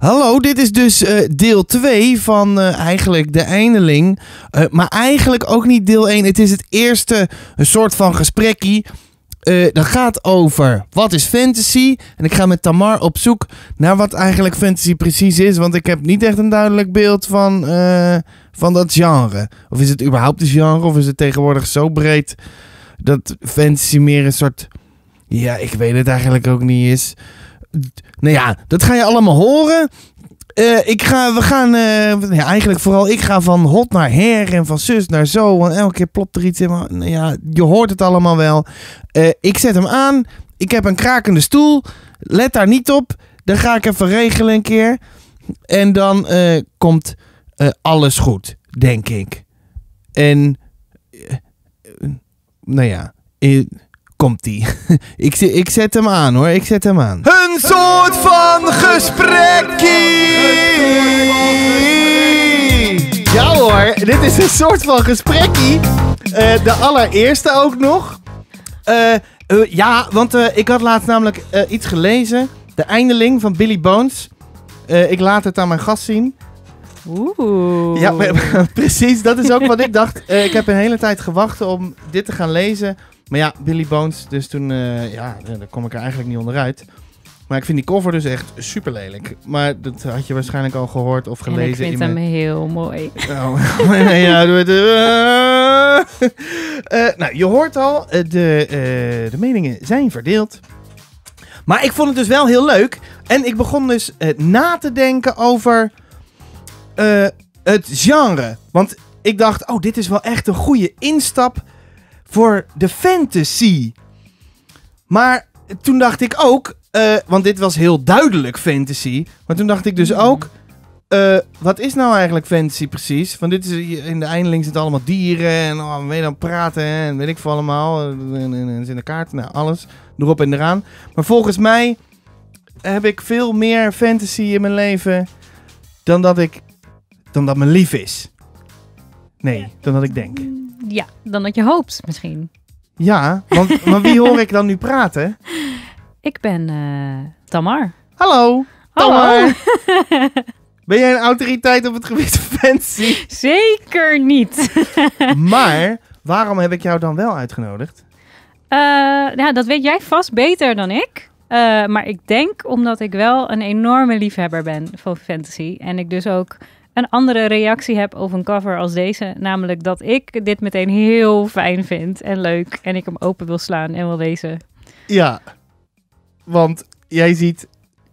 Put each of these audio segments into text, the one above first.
Hallo, dit is dus eh, deel 2 van eh, eigenlijk de eindeling. Eh, maar eigenlijk ook niet deel 1. Het is het eerste een soort van gesprekkie. dat gaat over wat is fantasy. En ik ga met Tamar op zoek naar wat eigenlijk fantasy precies is. Want ik heb niet echt een duidelijk beeld van, van dat genre. Of is het überhaupt een genre? Of is het tegenwoordig zo breed dat fantasy meer een soort... Ja, ik weet het eigenlijk ook niet is nou ja, dat ga je allemaal horen. Eh, ik ga, we gaan, uh, ja, eigenlijk vooral ik ga van hot naar her en van zus naar zo. En elke keer plopt er iets in. nou ja, je hoort het allemaal wel. Eh, ik zet hem aan. Ik heb een krakende stoel. Let daar niet op. Dan ga ik even regelen een keer. En dan komt alles goed, denk ik. En, nou ja komt die? ik, ik zet hem aan hoor, ik zet hem aan. Een soort van gesprekkie! Ja hoor, dit is een soort van gesprekkie. Eh, de allereerste ook nog. Eh, eh, ja, want ik had laatst namelijk iets gelezen. De eindeling van Billy Bones. ik laat het aan mijn gast zien. Oeh. Ja, precies. Dat is ook wat ik dacht. ik heb een hele tijd gewacht om dit te gaan lezen. Maar ja, Billy Bones, dus toen, eh, ja, eh, daar kom ik er eigenlijk niet onderuit. Maar ik vind die cover dus echt super lelijk. Maar dat had je waarschijnlijk al gehoord of gelezen. ik vind hem heel mooi. Oh, ja, doe het. Eh, nou, je hoort al, de, de meningen zijn verdeeld. Maar ik vond het dus wel heel leuk. En ik begon dus na te denken over het genre. Want ik dacht, oh, dit is wel echt een goede instap voor de fantasy. Maar toen dacht ik ook, eh, want dit was heel duidelijk fantasy. Maar toen dacht ik dus hmm. ook, eh, wat is nou eigenlijk fantasy precies? Want dit is, eh, in de eindeling zitten allemaal dieren en oh, we dan praten en weet ik veel allemaal. En, en, in de kaart, nou alles, erop en eraan. Maar volgens mij heb ik veel meer fantasy in mijn leven dan dat ik, dan dat me lief is. Nee, dan dat ik denk. Hmm. Ja, dan dat je hoopt misschien. Ja, want, maar wie hoor ik dan nu praten? Ik ben uh, Tamar. Hallo, Tamar. Hallo. Ben jij een autoriteit op het gebied van fancy? Zeker niet. maar waarom heb ik jou dan wel uitgenodigd? nou, dat weet jij vast beter dan ik. Eh, maar ik denk omdat ik wel een enorme liefhebber ben van fantasy. En ik dus ook een andere reactie heb over een cover als deze. Namelijk dat ik dit meteen heel fijn vind en leuk. En ik hem open wil slaan en wil lezen. Ja, want jij ziet,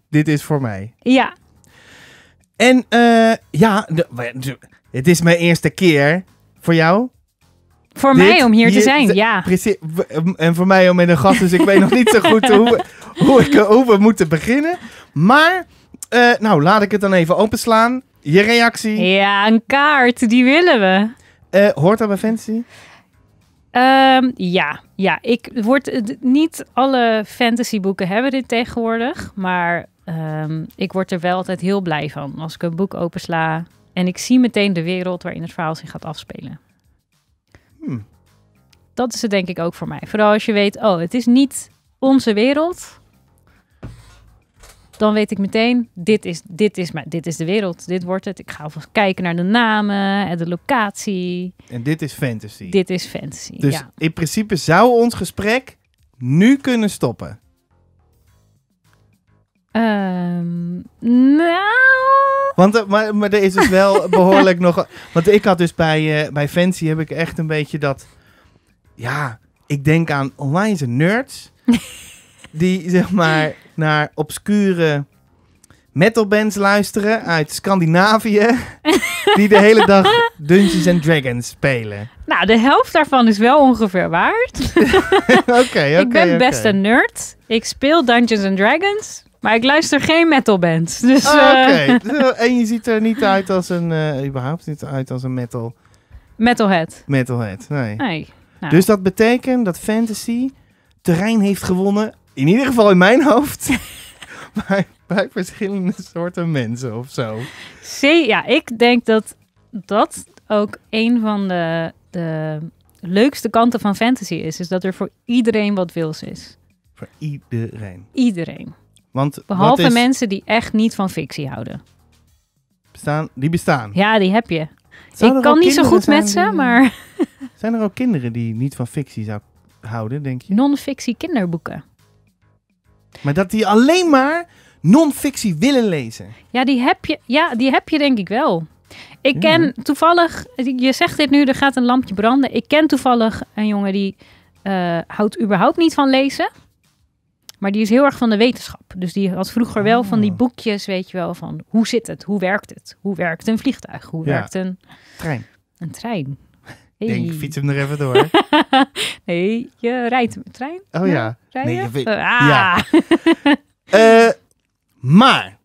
dit is voor mij. Ja. En uh, ja, het is mijn eerste keer voor jou. Voor mij om hier, te zijn, ja. Precies, en voor mij om in een gast, dus ik weet nog niet zo goed hoe, hoe, ik, hoe we moeten beginnen. Maar, uh, nou, laat ik het dan even openslaan. Je reactie? Ja, een kaart. Die willen we. Eh, hoort dat bij fantasy? Ehm, ja, ja. Ik word, eh, niet alle fantasyboeken hebben dit tegenwoordig. Maar ehm, ik word er wel altijd heel blij van als ik een boek opensla. En ik zie meteen de wereld waarin het verhaal zich gaat afspelen. Hmm. Dat is het denk ik ook voor mij. Vooral als je weet, oh, het is niet onze wereld dan weet ik meteen, dit is, dit, is, dit is de wereld, dit wordt het. Ik ga alvast kijken naar de namen en de locatie. En dit is fantasy. Dit is fantasy, Dus in principe zou ons gesprek nu kunnen stoppen. Ehm, nou... Want eh, maar, maar er is dus wel behoorlijk nog... Want ik had dus bij, eh, bij Fancy heb ik echt een beetje dat... Ja, ik denk aan online nerds die zeg maar naar obscure metalbands luisteren uit Scandinavië. die de hele dag Dungeons and Dragons spelen. Nou, de helft daarvan is wel ongeveer waard. Oké, oké, Ik ben best een nerd. Ik speel Dungeons and Dragons. Maar ik luister geen metalbands. Dus, Oké. Eh, en je ziet er niet uit als een... Eh, überhaupt niet uit als een metal... Metalhead. Metalhead, nee. nee. Nou. Dus dat betekent dat fantasy terrein heeft gewonnen in ieder geval in mijn hoofd. bij, bij, verschillende soorten mensen of zo. See, ja, ik denk dat dat ook een van de, de leukste kanten van fantasy is. Is dat er voor iedereen wat wils is. Voor iedereen. Iedereen. Want Behalve mensen die echt niet van fictie houden. Bestaan, die bestaan. Ja, die heb je. ik kan niet zo goed met ze, maar. Zijn er ook kinderen die niet van fictie zouden houden, denk je? Non-fictie kinderboeken. Maar dat die alleen maar non-fictie willen lezen. Ja die, heb je, ja, die heb je denk ik wel. Ik ken toevallig, je zegt dit nu, er gaat een lampje branden. Ik ken toevallig een jongen die eh, houdt überhaupt niet van lezen. Maar die is heel erg van de wetenschap. Dus die had vroeger wel van die oh. boekjes, weet je wel, van hoe zit het? Hoe werkt het? Hoe werkt een vliegtuig? Hoe werkt een trein? Een trein. Hey. Denk, fiets hem er even door. nee, je rijdt met trein. Oh ja. Nee, je weet... ah. ja. Eh, maar,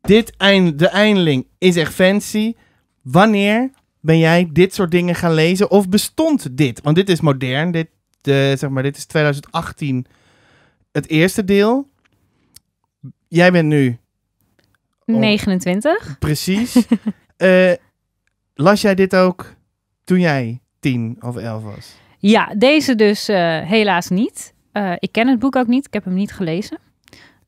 dit eind, de eindeling is echt fancy. Wanneer ben jij dit soort dingen gaan lezen? Of bestond dit? Want dit is modern. Dit, zeg maar, dit is 2018 het eerste deel. Jij bent nu... 29. Precies. Eh, las jij dit ook toen jij tien of elf was? Ja, deze dus eh, helaas niet. Eh, ik ken het boek ook niet. Ik heb hem niet gelezen.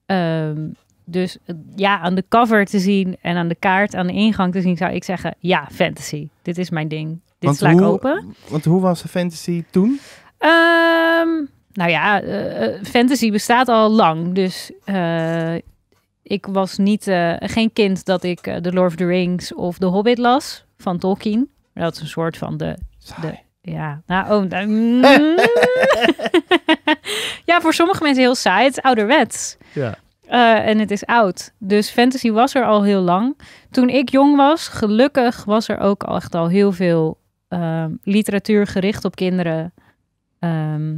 Ehm, dus eh, ja, aan de cover te zien en aan de kaart, aan de ingang te zien, zou ik zeggen: ja, fantasy. Dit is mijn ding. Dit sla ik open. Want hoe was fantasy toen? Ehm, nou ja, fantasy bestaat al lang. Dus ik was niet, geen kind dat ik The Lord of the Rings of The Hobbit las van Tolkien dat is een soort van de... de ja, nou, oh, mm. ja, voor sommige mensen heel saai. Het is ouderwets. Ja. Eh, en het is oud. Dus fantasy was er al heel lang. Toen ik jong was, gelukkig was er ook echt al heel veel ehm, literatuur gericht op kinderen. Ehm,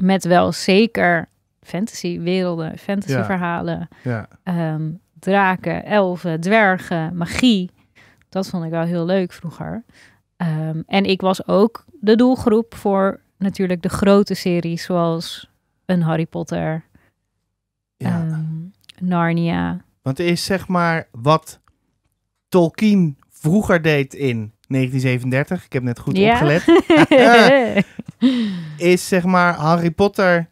met wel zeker fantasywerelden, fantasyverhalen. Ja. ja. Ehm, draken, elfen, dwergen, magie. Dat vond ik wel heel leuk vroeger. Ehm, en ik was ook de doelgroep voor natuurlijk de grote series zoals een Harry Potter, ja. Ehm, Narnia. Want is zeg maar wat Tolkien vroeger deed in 1937, ik heb net goed ja. is zeg maar Harry Potter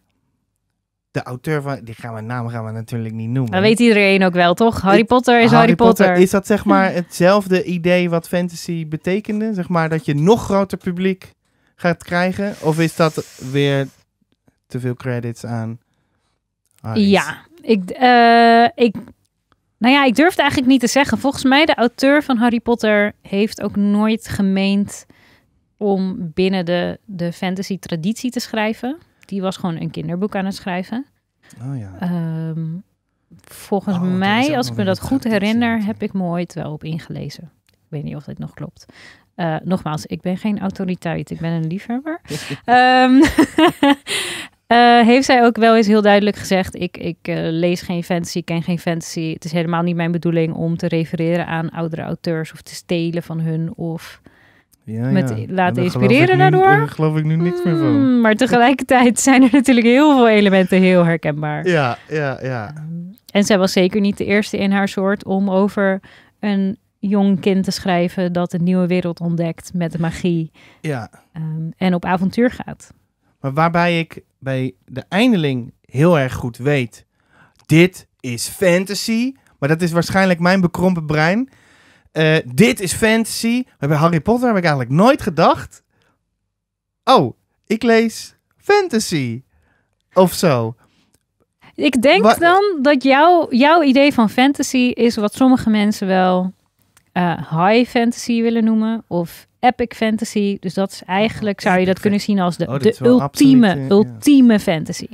de auteur van, die gaan we naam gaan we natuurlijk niet noemen. Dat weet iedereen ook wel, toch? Harry Potter is Harry, Potter. Is dat zeg maar hetzelfde idee wat fantasy betekende? Zeg maar dat je nog groter publiek gaat krijgen? Of is dat weer te veel credits aan Ja, ik, uh, ik, nou ja, ik durf het eigenlijk niet te zeggen. Volgens mij de auteur van Harry Potter heeft ook nooit gemeend om binnen de, de fantasy traditie te schrijven die was gewoon een kinderboek aan het schrijven. Oh ja. Ehm, volgens oh, mij, als ik me dat goed herinner, heb ik me ooit wel op ingelezen. Ik weet niet of dit nog klopt. Eh, nogmaals, ik ben geen autoriteit, ik ben een liefhebber. Ehm, eh, heeft zij ook wel eens heel duidelijk gezegd: ik, ik eh, lees geen fantasy, ik ken geen fantasy. Het is helemaal niet mijn bedoeling om te refereren aan oudere auteurs of te stelen van hun of ja, met ja. laten inspireren daardoor. daar geloof ik nu niks meer van. Hmm, maar tegelijkertijd zijn er natuurlijk heel veel elementen heel herkenbaar. Ja, ja, ja. Ehm, en zij was zeker niet de eerste in haar soort om over een jong kind te schrijven dat een nieuwe wereld ontdekt met de magie. Ja. Ehm, en op avontuur gaat. Maar waarbij ik bij de eindeling heel erg goed weet, dit is fantasy. Maar dat is waarschijnlijk mijn bekrompen brein. Eh, dit is fantasy. bij Harry Potter heb ik eigenlijk nooit gedacht. Oh, ik lees fantasy. Of zo. Ik denk dan dat jouw jouw idee van fantasy is wat sommige mensen wel eh, high fantasy willen noemen. Of epic fantasy. Dus dat is eigenlijk, oh, zou je dat kunnen zien als de, oh, de ultieme, eh, ultieme fantasy.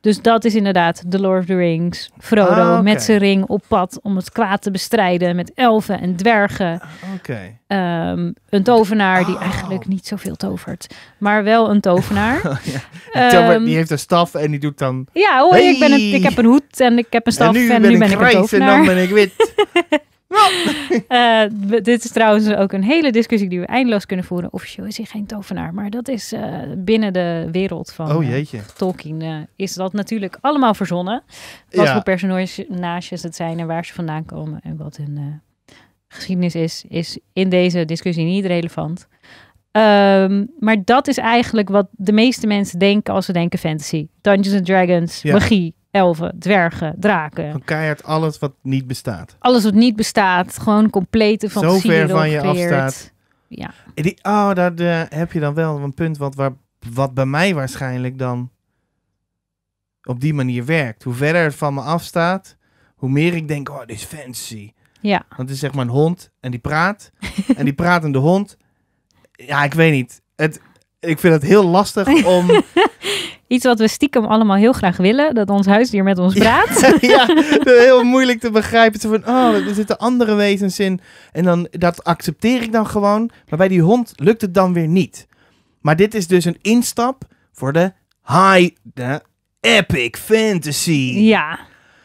Dus dat is inderdaad The Lord of the Rings. Frodo ah, met zijn ring op pad om het kwaad te bestrijden met elfen en dwergen. Ah, ehm, een tovenaar die oh. eigenlijk niet zoveel tovert, maar wel een tovenaar. Oh, ehm, die heeft een staf en die doet dan... Ja, hoi, ik, ben een, ik heb een hoed en ik heb een staf en nu ben, ik, ben een tovenaar. En dan ben ik wit. Eh, dit is trouwens ook een hele discussie die we eindeloos kunnen voeren. Officieel is hij geen tovenaar, maar dat is eh, binnen de wereld van oh, eh, jeetje. Tolkien is dat natuurlijk allemaal verzonnen. Wat voor personages het zijn en waar ze vandaan komen en wat hun geschiedenis is, is in deze discussie niet relevant. Ehm, maar dat is eigenlijk wat de meeste mensen denken als ze denken fantasy. Dungeons and Dragons, magie, Elven, dwergen, draken. Van keihard alles wat niet bestaat. Alles wat niet bestaat. Gewoon complete fantasie. Zo ver van je afstaat. Ja. Die, oh, daar heb je dan wel een punt wat, waar, wat bij mij waarschijnlijk dan op die manier werkt. Hoe verder het van me afstaat, hoe meer ik denk, oh, dit is fancy. Ja. Want het is zeg maar een hond en die praat. en die pratende hond. Ja, ik weet niet. Het, ik vind het heel lastig om. Iets wat we stiekem allemaal heel graag willen, dat ons huisdier met ons praat. ja, heel moeilijk te begrijpen. Zo van, oh, er zitten andere wezens in. En dan, dat accepteer ik dan gewoon. Maar bij die hond lukt het dan weer niet. Maar dit is dus een instap voor de high, de epic fantasy. Ja,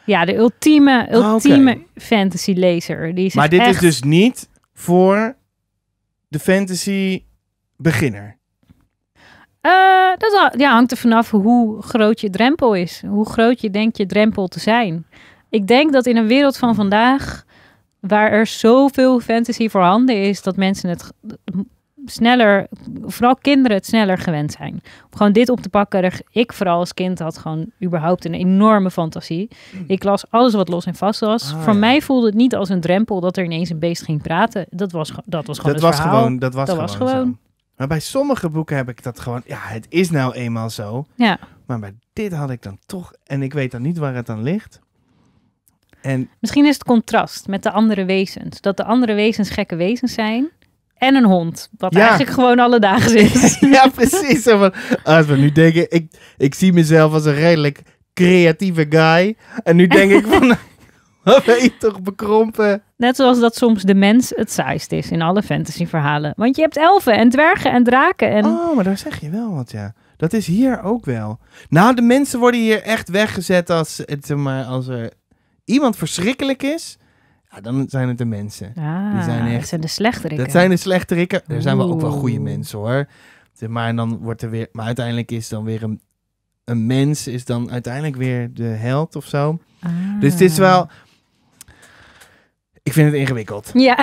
ja de ultieme, ah, ultieme fantasy lezer. Die maar dit is dus niet voor de fantasy beginner. Eh, dat ja, hangt er vanaf hoe groot je drempel is. Hoe groot je denkt je drempel te zijn. Ik denk dat in een wereld van vandaag, waar er zoveel fantasy voorhanden is, dat mensen het sneller, vooral kinderen het sneller gewend zijn. Om gewoon dit op te pakken. Ik vooral als kind had gewoon überhaupt een enorme fantasie. Hmm. Ik las alles wat los en vast was. Ah, Voor mij voelde het niet als een drempel dat er ineens een beest ging praten. Dat was, dat was gewoon dat was Gewoon, dat was gewoon. Maar bij sommige boeken heb ik dat gewoon, ja, het is nou eenmaal zo. Ja. Maar bij dit had ik dan toch, en ik weet dan niet waar het aan ligt. En... Misschien is het contrast met de andere wezens. Dat de andere wezens gekke wezens zijn. En een hond, wat eigenlijk gewoon alledaags is. ja, precies. Als oh, we nu denken, ik, ik zie mezelf als een redelijk creatieve guy. En nu denk ik van, toch bekrompen. Net zoals dat soms de mens het saaist is in alle fantasyverhalen. Want je hebt elfen en dwergen en draken. En... Oh, maar daar zeg je wel wat, ja. Dat is hier ook wel. Nou, de mensen worden hier echt weggezet als, eh, maar, als er iemand verschrikkelijk is. Ja, dan zijn het de mensen. Ah, die zijn echt, dat zijn de slechterikken. Dat zijn de slechterikken. Er zijn wel ook wel goede mensen hoor. maar, dan wordt er weer, maar uiteindelijk is dan weer een, een mens, is dan uiteindelijk weer de held of zo. Ah. Dus het is wel, ik vind het ingewikkeld. Ja,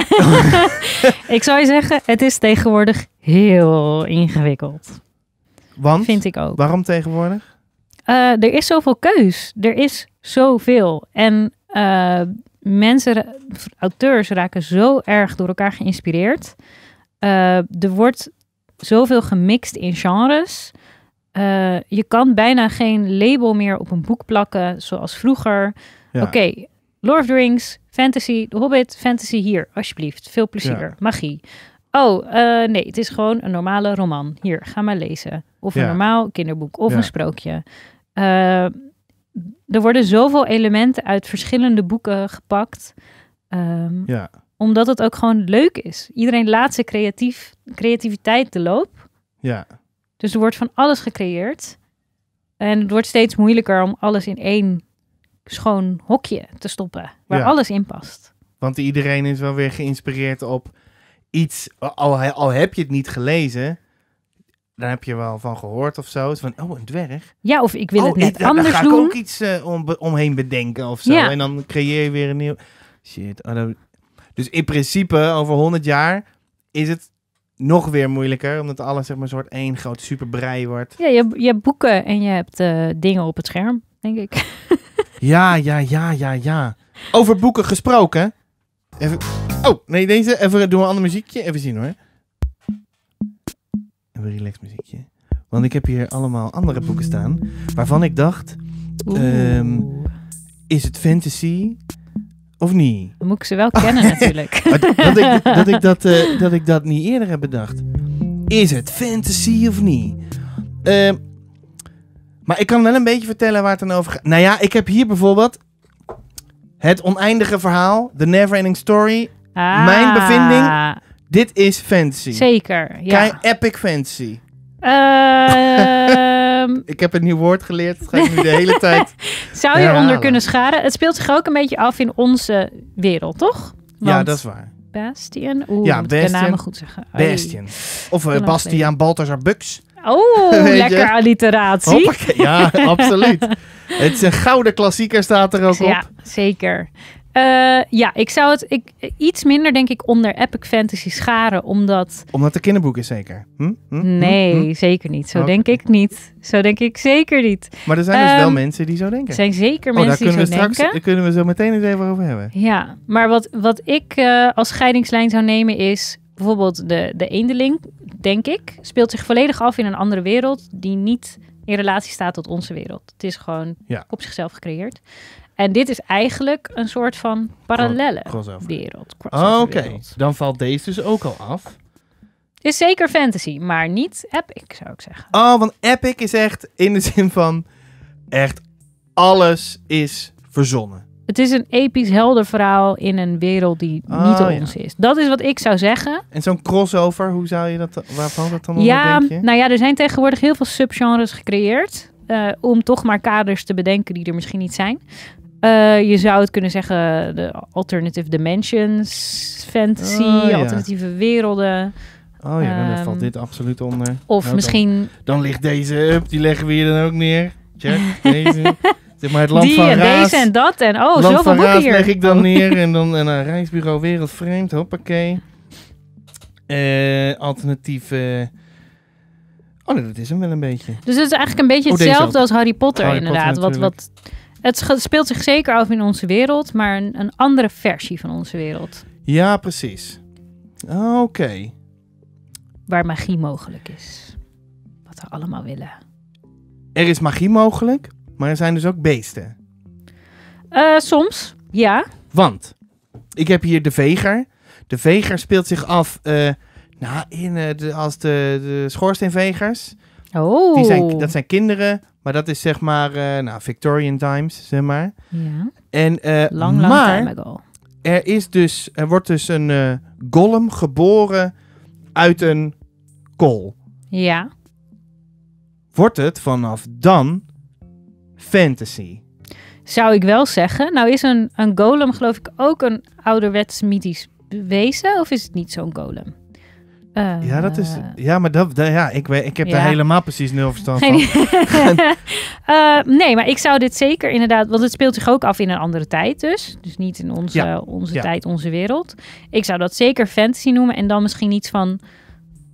ik zou je zeggen, het is tegenwoordig heel ingewikkeld. Want? Vind ik ook. Waarom tegenwoordig? Eh, er is zoveel keus. Er is zoveel. En eh, mensen, auteurs raken zo erg door elkaar geïnspireerd. Eh, er wordt zoveel gemixt in genres. je kan bijna geen label meer op een boek plakken zoals vroeger. Oké, okay, Lord of the Rings Fantasy, Hobbit, fantasy hier, alsjeblieft. Veel plezier, magie. Oh, eh, nee, het is gewoon een normale roman. Hier, ga maar lezen. Of een normaal kinderboek, of een sprookje. Eh, er worden zoveel elementen uit verschillende boeken gepakt. Ehm, ja. Omdat het ook gewoon leuk is. Iedereen laat zijn creatief, creativiteit de loop. Ja. Dus er wordt van alles gecreëerd. En het wordt steeds moeilijker om alles in één schoon hokje te stoppen. Waar alles in past. Want iedereen is wel weer geïnspireerd op iets. Al, al heb je het niet gelezen, dan heb je wel van gehoord of zo. Van, oh, een dwerg. Ja, of ik wil oh, het net anders doen. Dan ga ik ook iets eh, om, omheen bedenken of zo. En dan creëer je weer een nieuw... Shit. Oh, dus in principe, over 100 jaar is het nog weer moeilijker. Omdat alles zeg maar soort één groot superbrei wordt. Ja, je, je hebt boeken en je hebt eh, dingen op het scherm, denk ik. Ja, ja, ja, ja, ja. Over boeken gesproken. Even... Oh, nee, deze. Even doen we een ander muziekje. Even zien hoor. Even relaxed muziekje. Want ik heb hier allemaal andere boeken staan. Waarvan ik dacht... Ehm, is het fantasy of niet? Dan moet ik ze wel kennen natuurlijk. dat, ik, dat, ik dat, eh, dat ik dat niet eerder heb bedacht. Is het fantasy of niet? Ehm, maar ik kan wel een beetje vertellen waar het dan over gaat. Nou ja, ik heb hier bijvoorbeeld het oneindige verhaal, de Neverending Story. Ah. Mijn bevinding, dit is fantasy. Zeker, ja. Kei epic fantasy. Ehm. ik heb een nieuw woord geleerd. Dat ga ik nu de hele tijd. Zou je onder kunnen scharen. Het speelt zich ook een beetje af in onze wereld, toch? ja, dat is waar. Bastian. Oeh, ja, moet ik de namen goed zeggen. Bastian. Of uh, eh, Bastian Baltasar Bux. Oh, lekker alliteratie. Ja, absoluut. Het is een gouden klassieker staat er ook op. Ja, zeker. Eh, ja, ik zou het ik, iets minder, denk ik, onder epic fantasy scharen, omdat... Omdat het kinderboek is, zeker? Hm? hm? hm? Nee, hm? zeker niet. Zo denk ik niet. Zo denk ik zeker niet. Maar er zijn dus wel ehm, mensen die zo denken. Er zijn zeker oh, mensen die zo we straks, denken. Daar kunnen we zo meteen eens even over hebben. Ja, maar wat, wat ik eh, als scheidingslijn zou nemen is bijvoorbeeld de, de eendeling, denk ik, speelt zich volledig af in een andere wereld die niet in relatie staat tot onze wereld. Het is gewoon op zichzelf gecreëerd. En dit is eigenlijk een soort van parallelle wereld. Oh, Oké, dan valt deze dus ook al af. Is zeker fantasy, maar niet epic, zou ik zeggen. Oh, want epic is echt in de zin van echt alles is verzonnen. Het is een episch helder verhaal in een wereld die oh, niet ons is. Dat is wat ik zou zeggen. En zo'n crossover, hoe zou je dat, waarvan dat dan ja, Nou ja, er zijn tegenwoordig heel veel subgenres gecreëerd. Eh, om toch maar kaders te bedenken die er misschien niet zijn. Eh, je zou het kunnen zeggen de alternative dimensions, fantasy, oh, alternatieve werelden. Oh ja, dan ehm, valt dit absoluut onder. Of nou, misschien... Dan, dan, ligt deze up, die leggen we hier dan ook neer. Check, deze. maar het land Die van en deze en dat. En oh, zoveel van boeken Raas hier. leg ik dan oh. neer. En dan en een Rijksbureau Wereldvreemd. Hoppakee. Uh, alternatieve... Oh nee, dat is hem wel een beetje. Dus het is eigenlijk een beetje oh, hetzelfde als Harry Potter inderdaad. wat, wat, het speelt zich zeker af in onze wereld, maar een, een andere versie van onze wereld. Ja, precies. Oké. Waar magie mogelijk is. Wat we allemaal willen. Er is magie mogelijk. Maar er zijn dus ook beesten. Eh, soms, ja. Want ik heb hier de veger. De veger speelt zich af uh, nou, in, uh, als de, de schoorsteenvegers. Oh. Die zijn, dat zijn kinderen, maar dat is zeg maar nou, Victorian times, zeg maar. Ja. En, lang, lang maar, Er, is dus, er wordt dus een golem geboren uit een kol. Ja. Wordt het vanaf dan fantasy. Zou ik wel zeggen. Nou is een, een golem geloof ik ook een ouderwets mythisch wezen. Of is het niet zo'n golem? ja, dat is. Eh, ja, maar dat, ja, ik, weet, ik heb daar helemaal precies nul verstand van. Eh, nee, maar ik zou dit zeker inderdaad. Want het speelt zich ook af in een andere tijd, dus. Dus niet in onze, onze tijd, onze wereld. Ik zou dat zeker fantasy noemen en dan misschien iets van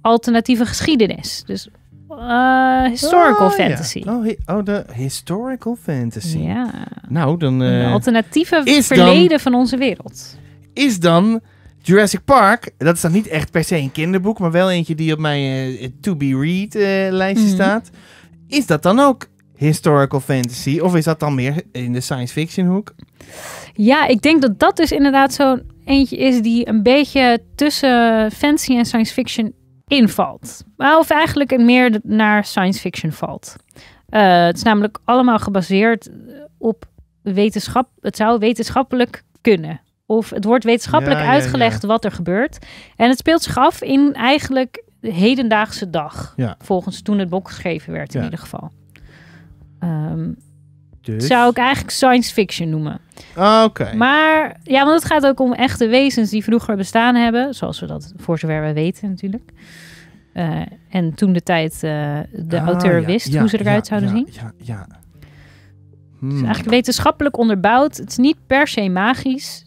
alternatieve geschiedenis. Dus eh, historical oh, fantasy. Oh, oh, de historical fantasy. Ja. Nou, dan... een eh, alternatieve verleden van onze wereld. Is dan Jurassic Park, dat is dan niet echt per se een kinderboek, maar wel eentje die op mijn eh, to-be-read lijstje mhm. staat. Is dat dan ook historical fantasy? Of is dat dan meer in de science fiction hoek? Ja, ik denk dat dat dus inderdaad zo'n eentje is die een beetje tussen fantasy en science fiction invalt. Of eigenlijk meer naar science fiction valt. Eh, het is namelijk allemaal gebaseerd eh, op wetenschap. Het zou wetenschappelijk kunnen. Of het wordt wetenschappelijk uitgelegd wat er gebeurt. En het speelt zich af in eigenlijk de hedendaagse dag. Volgens toen het boek geschreven werd in ieder geval. Ehm, dus. Zou ik eigenlijk science fiction noemen. Ah, oké. Maar ja, want het gaat ook om echte wezens die vroeger bestaan hebben. Zoals we dat voor zover we weten natuurlijk. Eh, en toen de tijd eh, de ah, auteur wist hoe ze eruit zouden zien. Ja, ja. Hmm. eigenlijk wetenschappelijk onderbouwd. Het is niet per se magisch.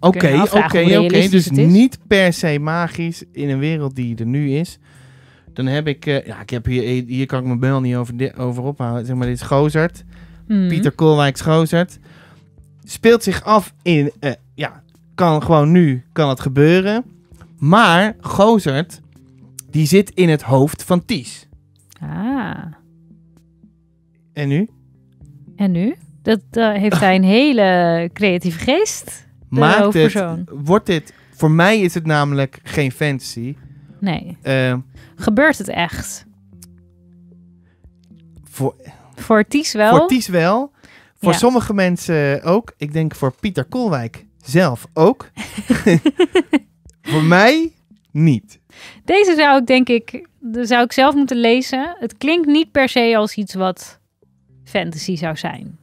Oké, oké, oké. Dus niet per se magisch in een wereld die er nu is. Dan heb ik, eh, ja, ik heb hier, hier kan ik mijn bel niet over, over ophouden. Zeg maar, dit is Mm. Pieter Koolwijk Schozert. Speelt zich af in, eh, ja, kan gewoon nu, kan het gebeuren. Maar Gozert, die zit in het hoofd van Ties. Ah. En nu? En nu? Dat heeft hij een hele creatieve geest. Maakt het, wordt dit, voor mij is het namelijk geen fantasy. Nee. Eh, Gebeurt het echt? Voor, voor Ties wel. Voor Ties wel. Voor sommige mensen ook. Ik denk voor Pieter Koolwijk zelf ook. voor mij niet. Deze zou ik denk ik, zou ik zelf moeten lezen. Het klinkt niet per se als iets wat fantasy zou zijn.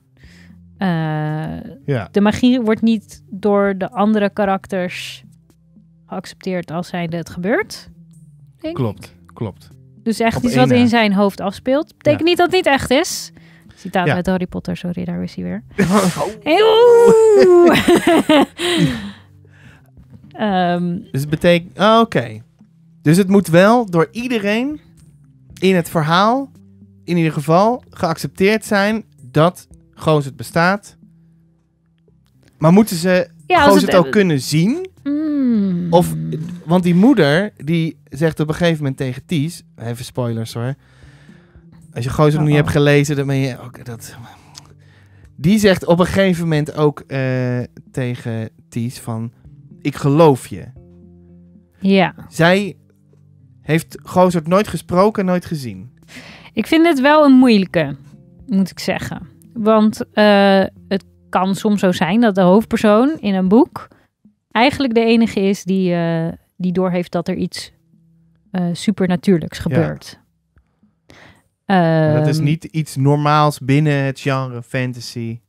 Eh, ja. De magie wordt niet door de andere karakters geaccepteerd als zij het gebeurt. Klopt, klopt. Dus echt iets wat in eh, zijn hoofd afspeelt. Betekent niet dat het niet echt is. Citaat ja. uit Harry Potter, sorry, daar is hij weer. Oh. Ehm, dus het betekent... Ah, oké. Dus het moet wel door iedereen in het verhaal, in ieder geval, geaccepteerd zijn dat Gozit het bestaat. Maar moeten ze ja, het, het, ook kunnen zien? Mhm. Of, want die moeder, die zegt op een gegeven moment tegen Ties, even spoilers hoor. Als je Gozer nog niet hebt gelezen, dan ben je ook... dat, die zegt op een gegeven moment ook eh, tegen Ties van, ik geloof je. Ja. Zij heeft Gozer nooit gesproken, nooit gezien. Ik vind het wel een moeilijke, moet ik zeggen. Want eh, het kan soms zo zijn dat de hoofdpersoon in een boek eigenlijk de enige is die, eh, die doorheeft dat er iets eh, supernatuurlijks gebeurt. Ja. dat is ehm, niet iets normaals binnen het genre fantasy.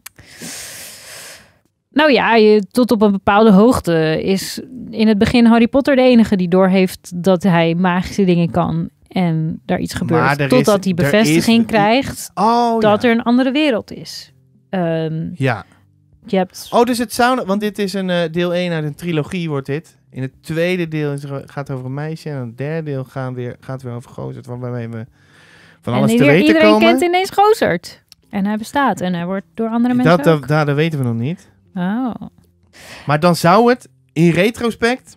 Nou ja, je, tot op een bepaalde hoogte is in het begin Harry Potter de enige die doorheeft dat hij magische dingen kan en daar iets gebeurt. totdat hij bevestiging krijgt oh, dat er een andere wereld is. Ehm, ja. Oh, dus het zou... Want dit is een eh, deel 1 uit een trilogie, wordt dit. In het tweede deel is, gaat het over een meisje. En het derde deel gaan weer, gaat weer over gozerd, Waarmee we van alles te weten iedereen kent ineens gozerd. En hij bestaat. En hij wordt door andere mensen dat, dat, dat, weten we nog niet. Oh. Maar dan zou het in retrospect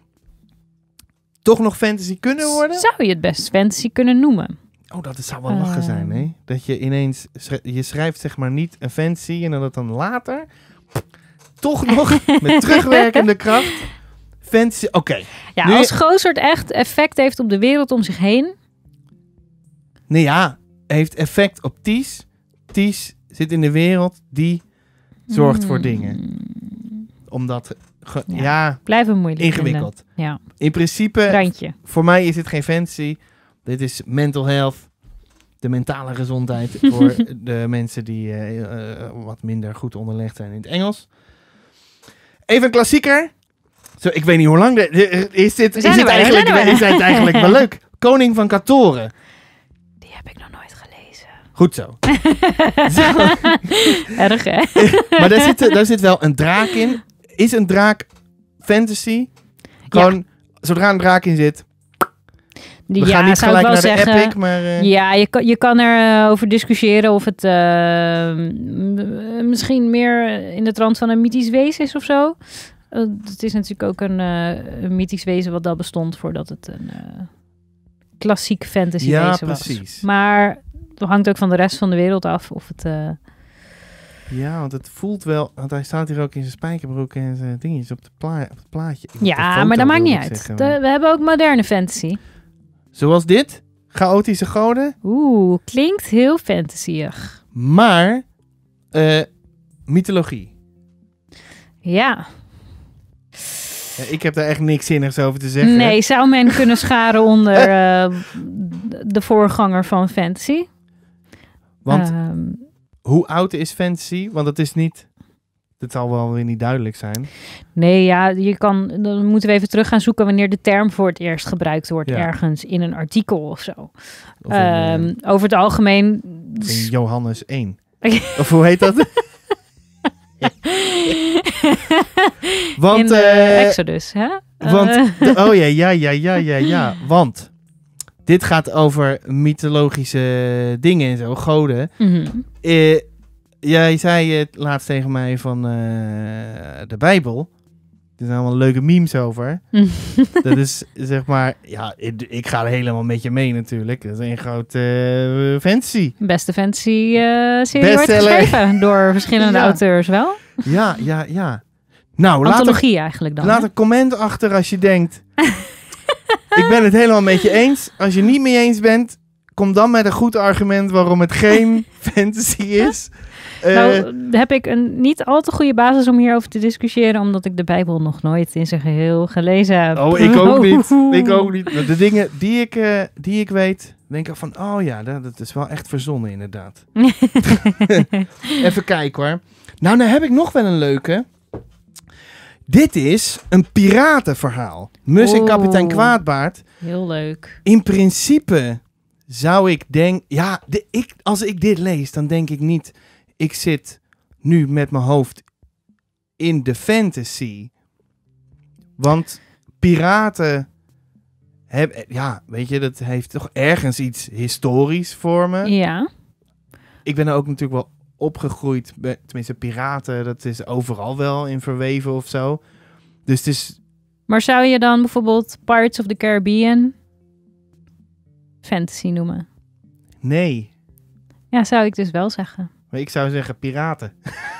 toch nog fantasy kunnen worden? Zou je het best fantasy kunnen noemen. Oh, dat zou wel lachen ehm. zijn, hè? Dat je ineens, je schrijft zeg maar niet een fantasy en dan dat dan later toch nog met terugwerkende kracht. Fantasy, oké. Ja, nu... als Gozert echt effect heeft op de wereld om zich heen. nee ja, heeft effect op Ties. Ties zit in de wereld die zorgt voor hmm. dingen. Omdat, ja, blijven moeilijk. Ingewikkeld. Ja. In principe, Randje. voor mij is dit geen fantasy. Dit is mental health de mentale gezondheid voor de mensen die eh, eh, wat minder goed onderlegd zijn in het Engels. Even een klassieker. Zo, ik weet niet hoe lang. De, is dit, is eigenlijk, we. is eigenlijk wel leuk? Koning van Katoren. Die heb ik nog nooit gelezen. Goed zo. Erg hè? maar daar zit, daar zit wel een draak in. Is een draak fantasy? Gewoon, zodra een draak in zit, we ja, gaan niet gelijk naar de Epic, maar... Eh, ja, je kan, je kan erover eh, over discussiëren of het eh, misschien meer in de trant van een mythisch wezen is of zo. het is natuurlijk ook een, een mythisch wezen wat dat bestond voordat het een klassiek fantasy wezen was. Precies. Maar het hangt ook van de rest van de wereld af of het... Ja, want het voelt wel. Want hij staat hier ook in zijn spijkerbroek en zijn dingetjes op, het plaatje. ja, maar dat maakt niet uit. we hebben ook moderne fantasy. Zoals dit. Chaotische goden. Oeh, klinkt heel fantasyig. Maar eh, mythologie. Ja. Ik heb daar echt niks zinnigs over te zeggen. Nee, zou men kunnen scharen onder eh, de voorganger van fantasy? Want ehm. hoe oud is fantasy? Want dat is niet het zal wel weer niet duidelijk zijn. Nee, ja, je kan, dan moeten we even terug gaan zoeken wanneer de term voor het eerst gebruikt wordt ergens in een artikel of zo. Ehm, eh, over het algemeen. Johannes 1. of hoe heet dat? Eh, want, eh, Exodus, hè? Want, oh ja, ja, ja, ja, ja, ja. Want dit gaat over mythologische dingen en zo, goden. Mhm. Jij zei het laatst tegen mij van eh, de Bijbel. Er zijn allemaal leuke memes over. dat is zeg maar, ja, ik, ga er helemaal met je mee natuurlijk. Dat is een grote uh, fantasy. Beste fantasy uh, serie wordt geschreven door verschillende auteurs wel. Ja, ja, ja. Nou, Antologie laat logie eigenlijk dan. Laat een comment achter als je denkt. ik ben het helemaal met je eens. Als je niet mee eens bent, kom dan met een goed argument waarom het geen fantasy is nou, eh, heb ik een niet al te goede basis om hierover te discussiëren, omdat ik de Bijbel nog nooit in zijn geheel gelezen heb. Oh, ik ook niet. Ik ook niet. De dingen die ik, eh, die ik weet, denk ik van, oh ja, dat, is wel echt verzonnen inderdaad. Even kijken hoor. Nou, nou heb ik nog wel een leuke. Dit is een piratenverhaal. Mus en kapitein oh. Kwaadbaard. Heel leuk. In principe zou ik denk, ja, de, ik, als ik dit lees, dan denk ik niet ik zit nu met mijn hoofd in de fantasy. Want piraten. Heb, ja, weet je, dat heeft toch ergens iets historisch voor me. Ja. Ik ben er ook natuurlijk wel opgegroeid. Tenminste, piraten, dat is overal wel in verweven of zo. Dus het is. Maar zou je dan bijvoorbeeld Pirates of the Caribbean fantasy noemen? Nee. Ja, zou ik dus wel zeggen ik zou zeggen piraten.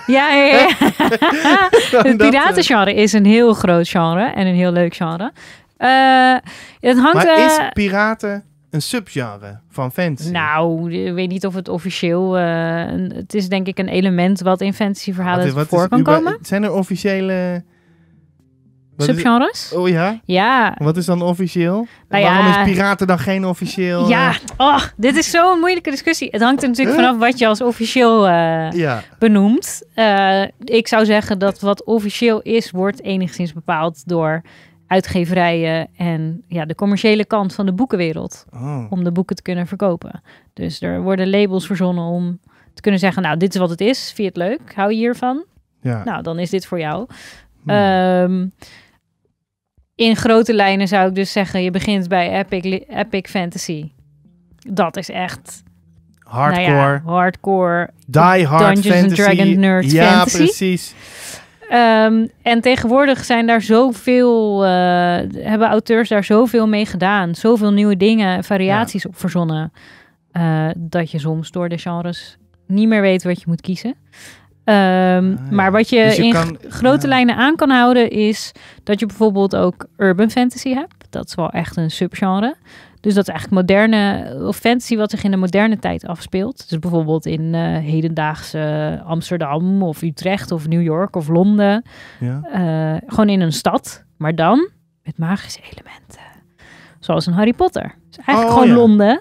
Ja, het eh, piratengenre is een heel groot genre en een heel leuk genre. Eh, het hangt, maar is eh, piraten een subgenre van fantasy? Nou, ik weet niet of het officieel... Uh, het is denk ik een element wat in fantasyverhalen voor kan komen. Zijn er officiële Subgenres? Oh ja? Ja. Wat is dan officieel? Nou Waarom is piraten dan geen officieel? Ja, eh? oh, dit is zo'n moeilijke discussie. Het hangt er natuurlijk vanaf wat je als officieel eh, benoemt. Eh, ik zou zeggen dat wat officieel is, wordt enigszins bepaald door uitgeverijen en ja, de commerciële kant van de boekenwereld. Oh. Om de boeken te kunnen verkopen. Dus er worden labels verzonnen om te kunnen zeggen, nou, dit is wat het is. Vind je het leuk? Hou je hiervan? Ja. Nou, dan is dit voor jou. Hmm. Ehm, in grote lijnen zou ik dus zeggen, je begint bij epic, epic fantasy. Dat is echt hardcore, nou ja, hardcore, die hard Dungeons fantasy. and nerd ja, fantasy. Ja, precies. Ehm, en tegenwoordig zijn daar zoveel, uh, hebben auteurs daar zoveel mee gedaan, zoveel nieuwe dingen, variaties op verzonnen, eh, dat je soms door de genres niet meer weet wat je moet kiezen. Ehm, ah, maar wat je, dus in grote lijnen aan kan houden is dat je bijvoorbeeld ook urban fantasy hebt. Dat is wel echt een subgenre. Dus dat is eigenlijk moderne eh, of fantasy wat zich in de moderne tijd afspeelt. Dus bijvoorbeeld in eh, hedendaagse Amsterdam of Utrecht of New York of Londen. Ja. Eh, gewoon in een stad, maar dan met magische elementen. Zoals een Harry Potter. Dus eigenlijk oh, gewoon Londen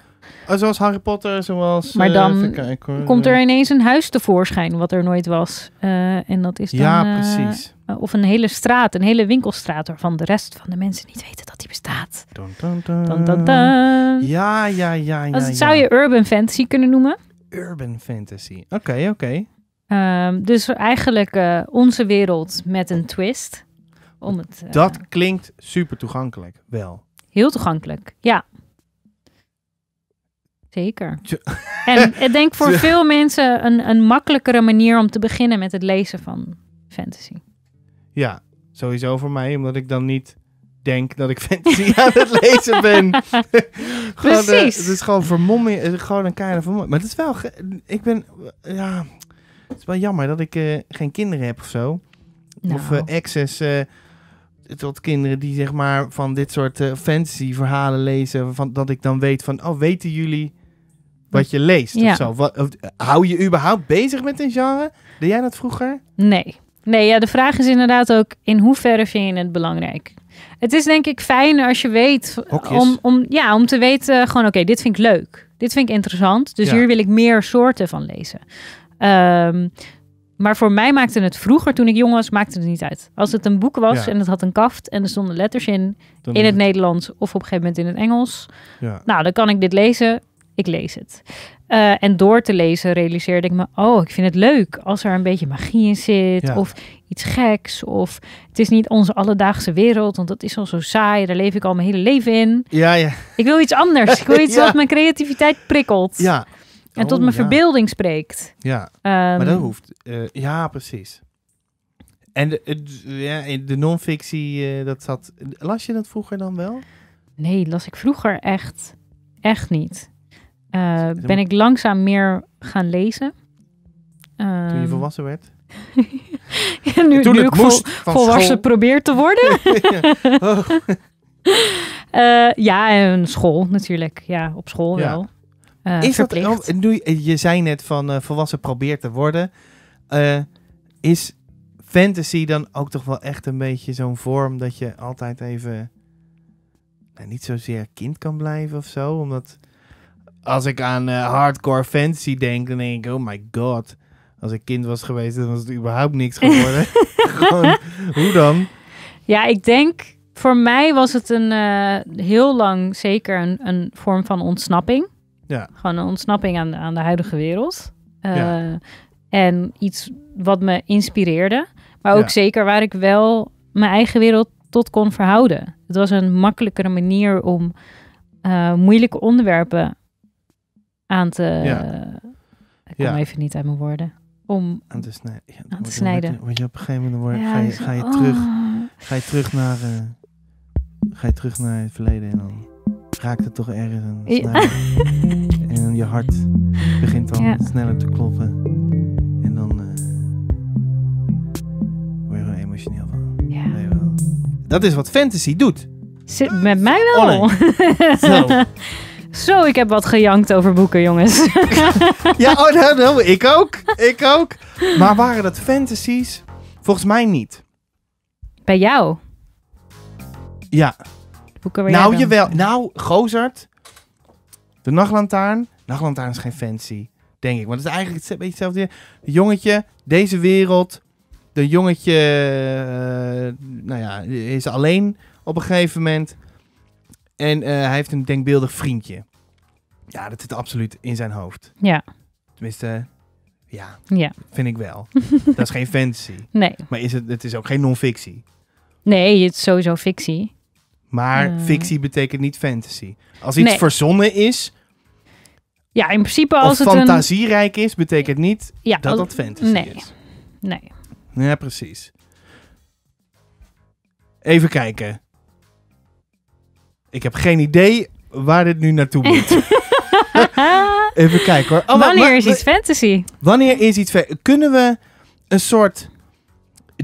Oh, zoals Harry Potter, zoals... Maar eh, dan kijken, hoor. komt er ineens een huis tevoorschijn, wat er nooit was. Eh, en dat is dan... Ja, eh, precies. of een hele straat, een hele winkelstraat... waarvan de rest van de mensen niet weten dat die bestaat. Ja, ja, ja, ja. Dat zou je urban fantasy kunnen noemen. Urban fantasy. Oké, oké. Ehm, dus eigenlijk onze wereld met een twist. Om het, dat klinkt super toegankelijk, wel. Heel toegankelijk, ja. Zeker. En ik denk voor veel mensen een, een makkelijkere manier om te beginnen met het lezen van fantasy. Ja, sowieso voor mij, omdat ik dan niet denk dat ik fantasy aan het lezen ben. gewoon, eh, Precies. het is gewoon vermomming, gewoon een keiharde vermomming. Maar het is wel, ik ben, ja, het is wel jammer dat ik eh, geen kinderen heb of zo. Of uh, nou. eh, access tot kinderen die zeg maar van dit soort fantasy verhalen lezen, van, dat ik dan weet van, oh weten jullie wat je leest ja. of zo. Wat, hou je überhaupt bezig met een genre? Deed jij dat vroeger? Nee. Nee, ja, de vraag is inderdaad ook in hoeverre vind je het belangrijk? Het is denk ik fijn als je weet om, om, ja, om te weten gewoon oké, dit vind ik leuk. Dit vind ik interessant. Dus hier wil ik meer soorten van lezen. Ehm, maar voor mij maakte het vroeger, toen ik jong was, maakte het niet uit. Als het een boek was en het had een kaft en er stonden letters in, in het, het, Nederlands of op een gegeven moment in het Engels. Ja. Nou, dan kan ik dit lezen ik lees het. Eh, en door te lezen realiseerde ik me, oh, ik vind het leuk als er een beetje magie in zit of iets geks. Of het is niet onze alledaagse wereld, want dat is al zo saai. Daar leef ik al mijn hele leven in. Ja, ja. Ik wil iets anders. Ik wil iets ja. wat mijn creativiteit prikkelt. Ja. En tot oh, mijn verbeelding spreekt. Ja, ehm, maar dat hoeft. Eh, ja, precies. En de, de, de non-fictie, eh, dat zat... Las je dat vroeger dan wel? Nee, las ik vroeger echt, echt niet. Eh, ben ik langzaam meer gaan lezen. Toen je ehm. volwassen werd? nu, Toen nu ik vol, volwassen probeer te worden. Oh. Eh, ja, en school natuurlijk. Ja, op school wel. Uh, is oh, nu, je zei net van volwassen probeer te worden. is fantasy dan ook toch wel echt een beetje zo'n vorm dat je altijd even nou, niet zozeer kind kan blijven of zo? Omdat als ik aan eh, hardcore fantasy denk, dan denk ik, oh my god. Als ik kind was geweest, dan was het überhaupt niks geworden. hoe dan? Ja, ik denk, voor mij was het een eh, heel lang zeker een, een vorm van ontsnapping. Ja. Gewoon een ontsnapping aan, aan de huidige wereld. Eh, en iets wat me inspireerde. Maar ook zeker waar ik wel mijn eigen wereld tot kon verhouden. Het was een makkelijkere manier om moeilijke onderwerpen aan te... Ik kom even niet uit mijn woorden. Om aan te, snijden. want je op een gegeven moment ga je, ga je terug, oh. ga je terug naar, uh, ga je terug naar het verleden en dan raakt het toch ergens en, en je hart begint dan sneller te kloppen en dan uh, word je gewoon emotioneel van. Ja. Dat is wat fantasy doet. Zit met mij wel. Zo. Zo, ik heb wat gejankt over boeken, jongens. ja, oh, nou, nou, ik ook. Ik ook. Maar waren dat fantasies? Volgens mij niet. Bij jou? Ja. Boeken waar nou, jij jawel. Nou, De Nachtlantaarn. Nachtlantaarn is geen fantasy, denk ik. Want het is eigenlijk een beetje hetzelfde. De jongetje, deze wereld. De jongetje, eh, nou ja, is alleen op een gegeven moment. En eh, hij heeft een denkbeeldig vriendje. Ja, dat zit absoluut in zijn hoofd. Ja. Tenminste, ja, ja. vind ik wel. dat is geen fantasy. Nee. Maar is het, het is ook geen non-fictie. Nee, het is sowieso fictie. Maar eh. fictie betekent niet fantasy. Als iets verzonnen is, ja, in principe als of het fantasierijk is, betekent niet dat dat fantasy nee. is. Nee. Ja, precies. Even kijken. Ik heb geen idee waar dit nu naartoe moet. Even kijken hoor. Oh, wanneer is iets fantasy? Wanneer is iets fantasy? Kunnen we een soort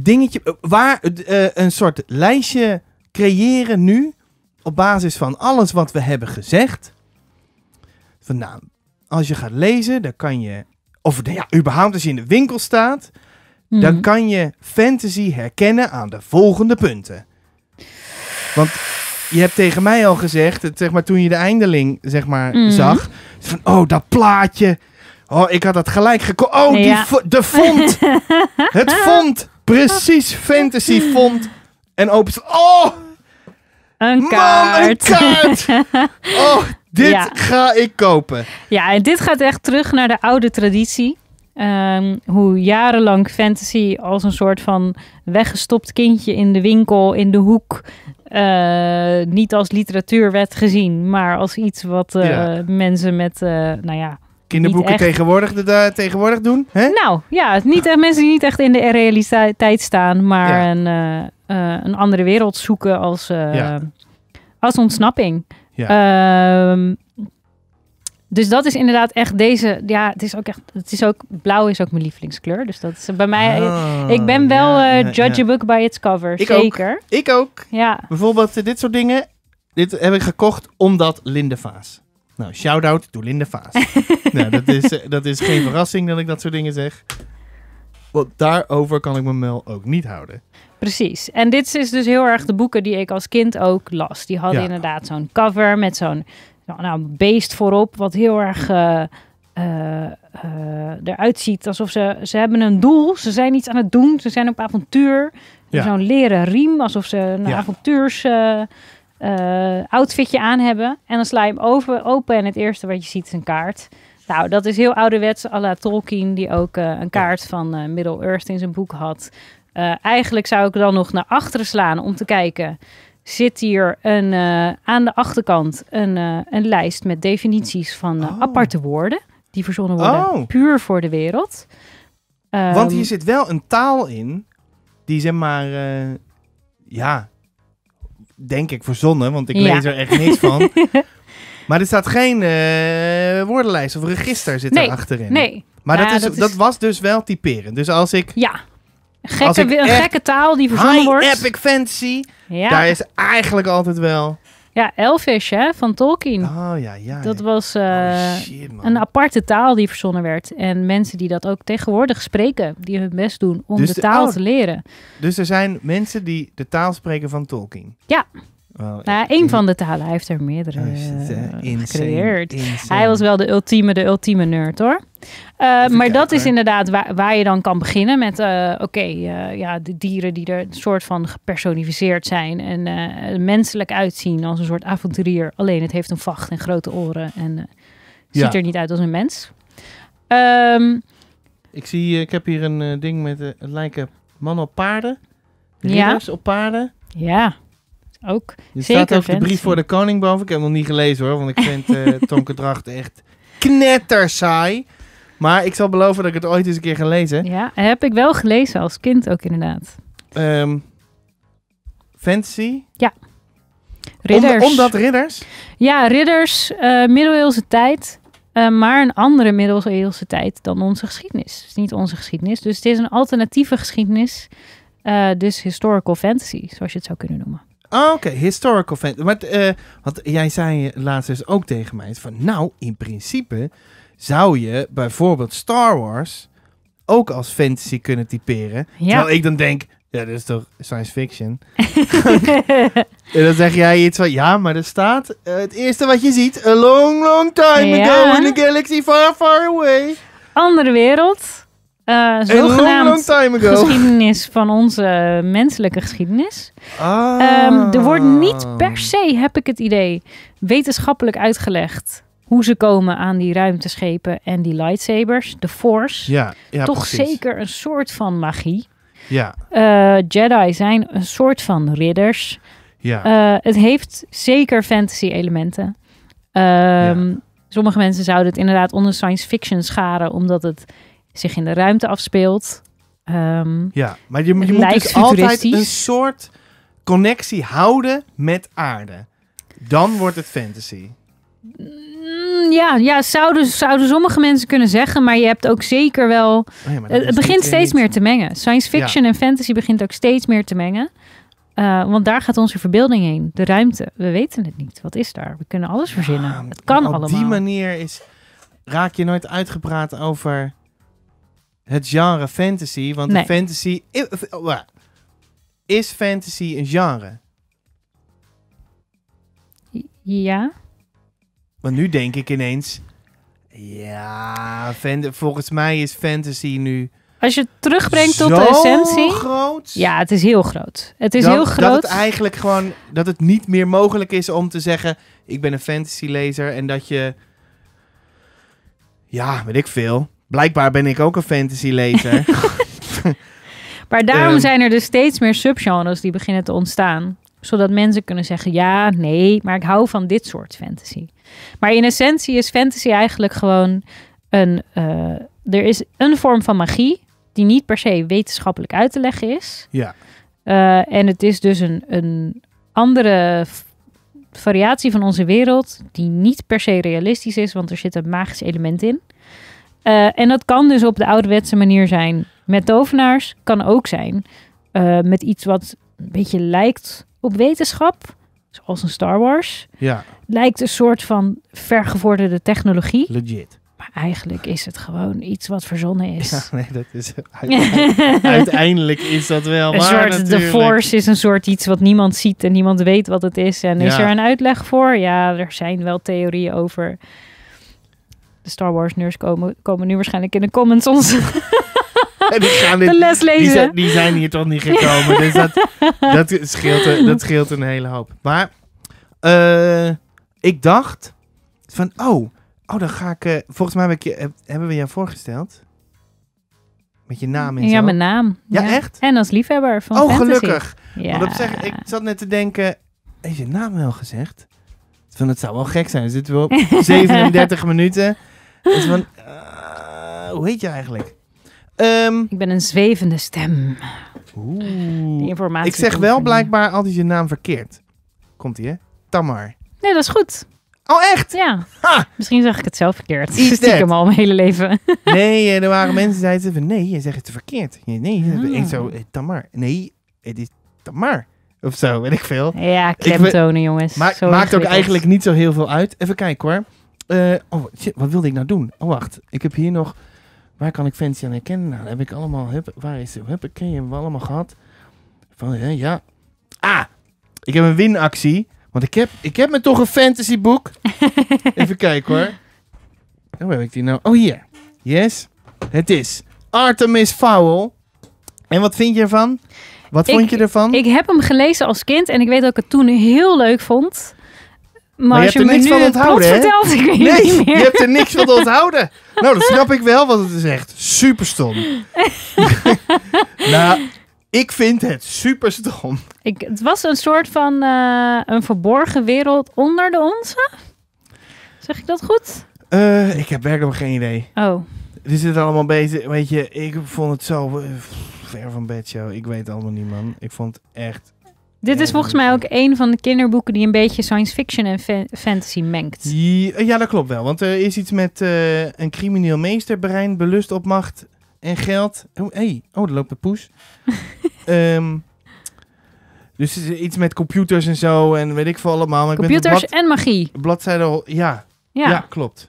dingetje, eh, waar, eh, een soort lijstje creëren nu op basis van alles wat we hebben gezegd? Van nou, als je gaat lezen, dan kan je, of nou ja, überhaupt als je in de winkel staat, dan mhm. kan je fantasy herkennen aan de volgende punten. Want je hebt tegen mij al gezegd, het, zeg maar, toen je de eindeling zeg maar, mhm. zag, van oh, dat plaatje. Oh, ik had dat gelijk gekocht. Oh, die de font. het font. Precies, fantasy font. En open. Oh! Een kaart. oh, dit ga ik kopen. Ja, en dit gaat echt terug naar de oude traditie. Ehm, hoe jarenlang fantasy als een soort van weggestopt kindje in de winkel, in de hoek, eh, niet als literatuurwet gezien, maar als iets wat eh, mensen met, eh, nou ja. Kinderboeken tegenwoordig, de, tegenwoordig doen? Hè? Nou ja, niet echt, mensen die niet echt in de realiteit staan, maar een, een andere wereld zoeken als, als ontsnapping. Ja. Ehm, dus dat is inderdaad echt deze. Ja, het is ook echt. Het is ook blauw is ook mijn lievelingskleur. Dus dat is bij mij. ik ah, ben wel eh, judge a book by its cover. Ik zeker. Ook, ik ook. Ja. Bijvoorbeeld eh, dit soort dingen. Dit heb ik gekocht omdat Linde Vaas. Nou, shout-out to Linde Vaas. nou, dat, is, eh, dat is geen verrassing dat ik dat soort dingen zeg. Want daarover kan ik me mail ook niet houden. Precies. En dit is dus heel erg de boeken die ik als kind ook las. Die hadden inderdaad zo'n cover met zo'n nou, nou, beest voorop wat heel erg uh, uh, eruit ziet. Alsof ze, ze hebben een doel, ze zijn iets aan het doen, ze zijn op avontuur. Ja. Zo'n leren riem, alsof ze een ja. avontuurs... outfitje aan hebben. En dan sla je hem over, open en het eerste wat je ziet is een kaart. Nou, dat is heel ouderwets à la Tolkien, die ook een kaart van Middle-earth in zijn boek had. eigenlijk zou ik dan nog naar achteren slaan om te kijken zit hier een, eh, aan de achterkant een, eh, een lijst met definities van eh, oh. aparte woorden. Die verzonnen worden oh. puur voor de wereld. Want hier ehm, zit wel een taal in die zeg maar, ja, denk ik verzonnen, want ik lees er echt niks van. maar er staat geen woordenlijst of register zit er achterin. Nee. Maar dat, is, dat, is, dat, was dus wel typerend. Dus als ik ja een gekke taal die verzonnen wordt. epic fantasy. Daar is eigenlijk altijd wel... Ja, elfish hè, van Tolkien. Oh ja, ja. Dat was eh, oh, een aparte taal die verzonnen werd. En mensen die dat ook tegenwoordig spreken, die hun best doen om dus de, taal oh. te leren. Dus er zijn mensen die de taal spreken van Tolkien? Ja nou, één van de talen. Hij heeft er meerdere uh, gecreëerd. Hij was wel de ultieme, de ultieme nerd hoor. Eh, maar dat is inderdaad waar, waar, je dan kan beginnen met, oké, ja, de dieren die er een soort van gepersonificeerd zijn en menselijk uitzien als een soort avonturier. Alleen het heeft een vacht en grote oren en ziet er niet uit als een mens. Ehm, ik zie, ik heb hier een ding met, het lijken man op paarden. Ridders ja. op paarden. Ja. Ook. Er staat ook de brief voor de koning boven. Ik heb hem nog niet gelezen hoor, want ik vind eh, uh, Tonke echt knettersaai. Maar ik zal beloven dat ik het ooit eens een keer ga lezen. Ja, heb ik wel gelezen als kind ook inderdaad. Um, fantasy? Ja. Ridders. omdat ridders? Ja, ridders, eh, middeleeuwse tijd. Eh, maar een andere middeleeuwse tijd dan onze geschiedenis. Het is niet onze geschiedenis. Dus het is een alternatieve geschiedenis. dus historical fantasy, zoals je het zou kunnen noemen. Oh, Oké, historical fantasy. Maar wat eh, jij zei laatst dus ook tegen mij van, nou, in principe zou je bijvoorbeeld Star Wars ook als fantasy kunnen typeren. Ja. Terwijl ik dan denk, ja, dat is toch science fiction? en dan zeg jij iets van, ja, maar er staat eh, het eerste wat je ziet, a long, long time ago in a galaxy far, far away. Andere wereld. Uh, zogenaamd long, long geschiedenis van onze menselijke geschiedenis. Ah. Ehm, er wordt niet per se, heb ik het idee, wetenschappelijk uitgelegd hoe ze komen aan die ruimteschepen en die lightsabers, de Force. Ja, ja Toch zeker een soort van magie. Ja. Uh, Jedi zijn een soort van ridders. Ja. Eh, het heeft zeker fantasy-elementen. Ehm, ja. Sommige mensen zouden het inderdaad onder science fiction scharen, omdat het zich in de ruimte afspeelt. Ehm, ja, maar je, je moet dus altijd een soort connectie houden met aarde. Dan wordt het fantasy. Mm, ja, ja zouden, zouden sommige mensen kunnen zeggen, maar je hebt ook zeker wel. Oh het begint steeds meer te mengen. Science fiction en fantasy begint ook steeds meer te mengen. Eh, want daar gaat onze verbeelding heen. De ruimte. We weten het niet. Wat is daar? We kunnen alles verzinnen. het kan allemaal. Op die manier is, raak je nooit uitgepraat over het genre fantasy. Want fantasy. Oh, is fantasy een genre? Ja. Want nu denk ik ineens. Ja, volgens mij is fantasy nu. Als je het terugbrengt tot de essentie. groot. Ja, het is heel groot. Het is dat, heel groot. Dat het eigenlijk gewoon. Dat het niet meer mogelijk is om te zeggen. Ik ben een fantasy En dat je. Ja, weet ik veel Blijkbaar ben ik ook een fantasy-lezer. maar daarom ehm. zijn er dus steeds meer subgenres die beginnen te ontstaan. Zodat mensen kunnen zeggen, ja, nee, maar ik hou van dit soort fantasy. Maar in essentie is fantasy eigenlijk gewoon een... Eh, er is een vorm van magie die niet per se wetenschappelijk uit te leggen is. Ja. Eh, en het is dus een, een andere variatie van onze wereld die niet per se realistisch is, want er zit een magisch element in. Eh, en dat kan dus op de ouderwetse manier zijn. Met tovenaars kan ook zijn. Eh, met iets wat een beetje lijkt op wetenschap. Zoals een Star Wars. Ja. Lijkt een soort van vergevorderde technologie. Legit. Maar eigenlijk is het gewoon iets wat verzonnen is. nee, dat is uiteindelijk, is dat wel een soort Force is een soort iets wat niemand ziet en niemand weet wat het is. En is er een uitleg voor? Ja, er zijn wel theorieën over de Star Wars nerds komen, komen nu waarschijnlijk in de comments ons die gaan dit, de les lezen. Die zijn, die zijn hier toch niet gekomen. dus dat, dat, scheelt, dat een hele hoop. Maar eh, ik dacht van, oh, oh dan ga ik... Eh, volgens mij heb ik je, hebben we jou voorgesteld. Met je naam in. Ja, mijn naam. Ja, echt? En als liefhebber van Oh, gelukkig. Want ik zat net te denken, heeft je naam wel gezegd? Van, het zou wel gek zijn. Zitten we op 37 minuten. Eh, hoe heet je eigenlijk? Ehm, ik ben een zwevende stem. Oeh. Die informatie ik zeg wel blijkbaar altijd je naam verkeerd. Komt ie, hè? Tamar. Nee, dat is goed. Oh, echt? Ja. Misschien zeg ik het zelf verkeerd. Ik Stiekem al mijn hele leven. nee, eh, er waren mensen die zeiden van... Nee, je zegt het verkeerd. Nee, ja. ik zo... Ah. Eh, Tamar. Nee, het is Tamar. Of zo, weet ik veel. Ja, klemtonen, ik, jongens. Ma maakt ook eigenlijk niet zo heel veel uit. Even kijken, hoor. Eh, oh, shit, wat wilde ik nou doen? Oh, wacht. Ik heb hier nog... Waar kan ik fantasy aan herkennen? Nou, heb ik allemaal... Heb, waar is het? Heb ik, hebben we allemaal gehad? Van, ja, Ah! Ik heb een winactie. Want ik heb, ik heb me toch een fantasyboek. Even kijken hoor. Hoe heb ik die nou? Oh, hier. Yes. Het is Artemis Fowl. En wat vind je ervan? Wat vond je ervan? Ik heb hem gelezen als kind en ik weet dat ik het toen heel leuk vond. Maar, je, hebt er niks van onthouden, hè? vertelt, ik nee, niet meer. je hebt er niks van onthouden. Nou, dat snap ik wel, want het is echt super stom. nou, ik vind het super stom. Ik, het was een soort van eh, een verborgen wereld onder de onze. Zeg ik dat goed? Eh, ik heb werkelijk geen idee. Oh. Er zit allemaal bezig. Weet je, ik vond het zo eh, ver van bed, show. Ik weet het allemaal niet, man. Ik vond het echt dit is volgens mij ook een van de kinderboeken die een beetje science fiction en fantasy mengt. Eh, ja, dat klopt wel. Want er is iets met eh, een crimineel meesterbrein, belust op macht en geld. Oh, hey. oh er loopt een poes. um, dus iets met computers en zo en weet ik veel allemaal. Maar computers en magie. Bladzijde, ja. ja. Ja, klopt.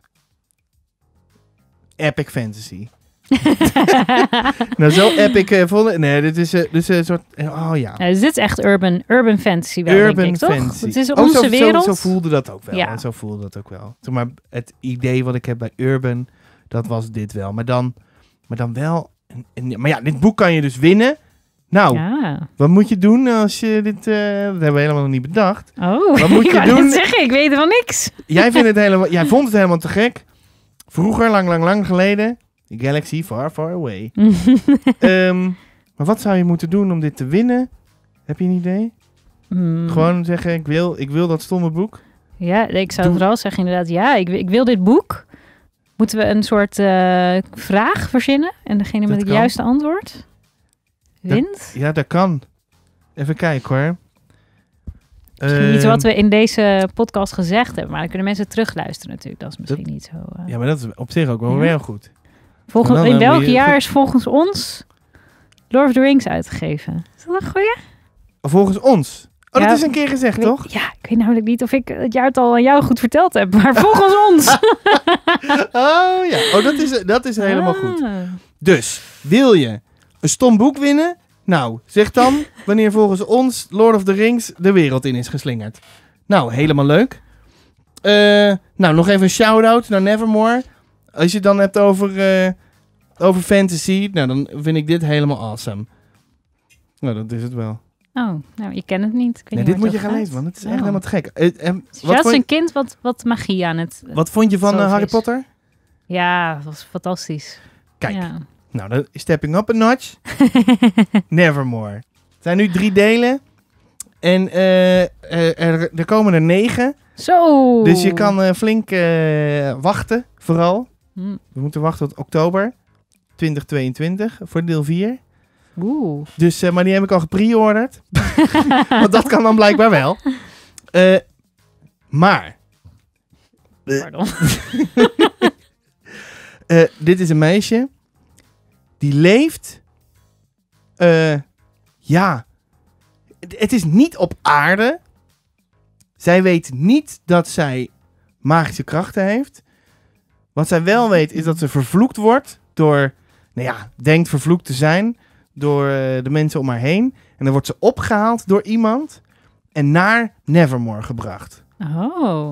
Epic fantasy. nou, zo epic uh, eh, Nee, dit is uh, eh, dus een eh, soort. Oh ja. Dus dit is echt urban, urban fantasy wel. Urban denk ik, fantasy. Toch? Het is oh, onze zo, wereld. Zo, zo, voelde dat ook wel. Ja. Zo voelde dat ook wel. Zeg maar het idee wat ik heb bij urban, dat was dit wel. Maar dan, maar dan wel. En, maar ja, dit boek kan je dus winnen. Nou, ja. wat moet je doen als je dit... Uh, dat hebben we helemaal nog niet bedacht. Oh, wat moet je ik doen? zeggen, ik weet er van niks. Jij, vindt het helemaal, jij vond het helemaal te gek. Vroeger, lang, lang, lang geleden, Galaxy Far Far Away. Ehm, maar wat zou je moeten doen om dit te winnen? Heb je een idee? Hmm. Gewoon zeggen, ik wil, ik wil dat stomme boek. Ja, ik zou Doe. vooral zeggen inderdaad, ja, ik, wil dit boek. Moeten we een soort eh, vraag verzinnen? En degene met het juiste antwoord wint? ja, dat kan. Even kijken hoor. Misschien iets ehm, wat we in deze podcast gezegd hebben, maar dan kunnen mensen terugluisteren natuurlijk. Dat is misschien niet zo. Eh. Ja, maar dat is op zich ook wel ja. heel goed. Volgens, in eh, welk jaar is volgens ons Lord of the Rings uitgegeven? Is dat een goeie? Volgens ons? Oh, dat is een keer gezegd, toch? Ja, ik weet namelijk niet of ik het jaartal aan jou goed verteld heb, maar volgens ons. oh ja, oh, dat, is, dat is helemaal goed. Ah. Dus, wil je een stom boek winnen? Nou, zeg dan wanneer volgens ons Lord of the Rings de wereld in is geslingerd. Nou, helemaal leuk. Eh, nou, nog even een shout-out naar Nevermore. Als je het dan hebt over, eh, over fantasy, nou, dan vind ik dit helemaal awesome. Nou, dat is het wel. Oh, nou, je ken het niet. nee, dit moet je gaan lezen, want Het is echt helemaal gek. Uh, een kind wat, wat magie aan het... Wat vond je van Harry Potter? Ja, dat was fantastisch. Kijk, nou, stepping up a notch. Nevermore. Het zijn nu drie delen. En er, er, komen er negen. Zo! Dus je kan flink wachten, vooral. Hm. We moeten wachten tot oktober 2022 voor deel 4. Oeh. Dus, uh, eh, maar die heb ik al gepreorderd. Want dat kan dan blijkbaar wel. Eh, maar. Pardon. Eh, dit is een meisje. Die leeft. ja. Het is niet op aarde. Zij weet niet dat zij magische krachten heeft. Wat zij wel weet is dat ze vervloekt wordt door, nou ja, denkt vervloekt te zijn door eh, de mensen om haar heen. En dan wordt ze opgehaald door iemand en naar Nevermore gebracht. Oh.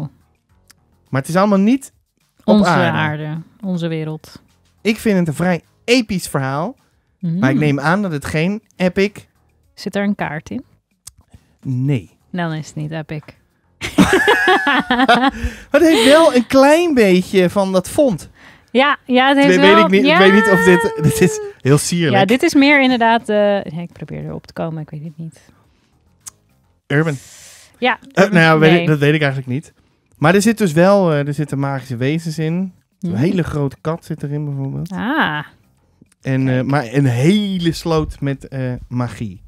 Maar het is allemaal niet op onze aarde. onze wereld. Ik vind het een vrij episch verhaal. Mm. Maar ik neem aan dat het geen epic. Zit er een kaart in? Nee. dan is het niet epic maar het heeft wel een klein beetje van dat font. Ja, ja, het heeft weet wel... Ik, niet, ik weet niet of dit... Dit is heel sierlijk. Ja, dit is meer inderdaad... Eh, ik probeer erop te komen, ik weet het niet. Urban. Ja. Eh, nou ja, dat weet ik eigenlijk niet. Maar er zit dus wel... Eh, er zitten magische wezens in. Een mhm. hele grote kat zit erin bijvoorbeeld. Ah. En, maar een hele sloot met magie.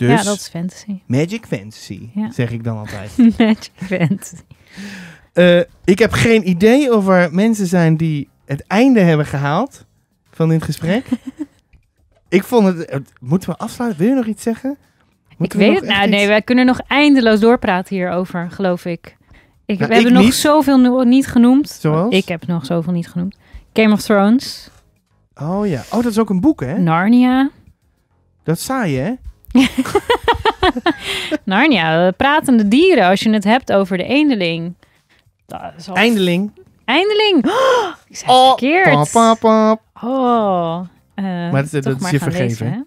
Dus ja, dat is fantasy. Magic Fantasy, zeg ik dan altijd. Magic Fantasy. Eh, ik heb geen idee of er mensen zijn die het einde hebben gehaald van dit gesprek. ik vond het, Moeten we afsluiten? Wil je nog iets zeggen? ik weet het. Nou, nee, wij kunnen nog eindeloos doorpraten hierover, geloof ik. Ik, nou, we hebben nog zoveel niet genoemd. Zoals? Ik heb nog zoveel niet genoemd. Game of Thrones. Oh ja. Oh, dat is ook een boek, hè? Narnia. Dat saai, hè? Narnia, pratende dieren. Als je het hebt over de eindeling, Eindeling. Eindeling. Oh, ik zei verkeerd. Oh. Eh, maar dat, is je vergeven.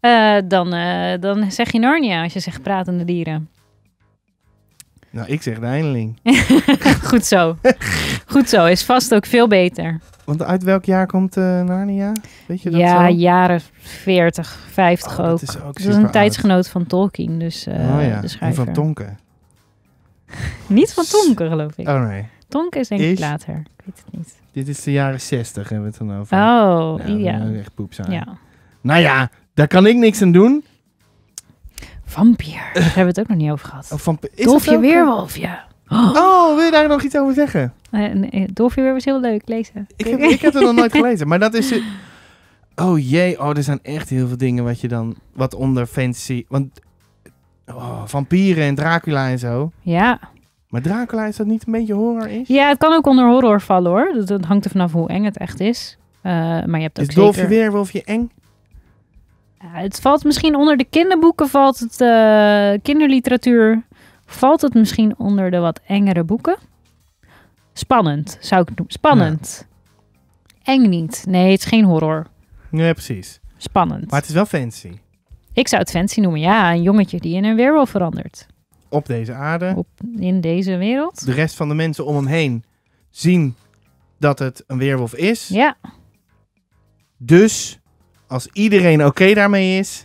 Eh, dan, eh, dan zeg je Narnia als je zegt pratende dieren. Nou, ik zeg de eindeling. Goed zo. Goed zo. Is vast ook veel beter. Want uit welk jaar komt uh, Narnia? Weet je dat ja, jaren 40, 50 ook. Dat is, ook een tijdsgenoot van Tolkien, dus eh, oh, ja. van Tonken. niet van Tonken, geloof ik. Oh nee. Tonken is denk ik later. Ik weet het niet. Dit is de jaren 60 hebben we het dan over. Oh, nou, ja. Echt poepzaam. Ja. Nou ja, daar kan ik niks aan doen. Vampier. Daar hebben we het ook nog niet over gehad. Of oh, vampier. Is Dolfje Weerwolf, ja. Oh. oh, wil je daar nog iets over zeggen? Uh, weer was heel leuk, lezen. Ik heb, het nog nooit gelezen, maar dat is... oh jee, oh, er zijn echt heel veel dingen wat je dan... Wat onder fantasy... Want oh, vampieren en Dracula en zo. Ja. Maar Dracula, is dat niet een beetje horror is? Ja, het kan ook onder horror vallen hoor. Dat, hangt er vanaf hoe eng het echt is. Uh, maar je hebt ook is weer wel of je eng? het valt misschien onder de kinderboeken, valt het eh, kinderliteratuur. Valt het misschien onder de wat engere boeken? Spannend, zou ik noemen. Spannend. Eng niet. Nee, het is geen horror. Nee, precies. Spannend. Maar het is wel fancy. Ik zou het fancy noemen, ja. Een jongetje die in een wereld verandert. Op deze aarde. Op, in deze wereld. De rest van de mensen om hem heen zien dat het een weerwolf is. Ja. Dus als iedereen oké daarmee is,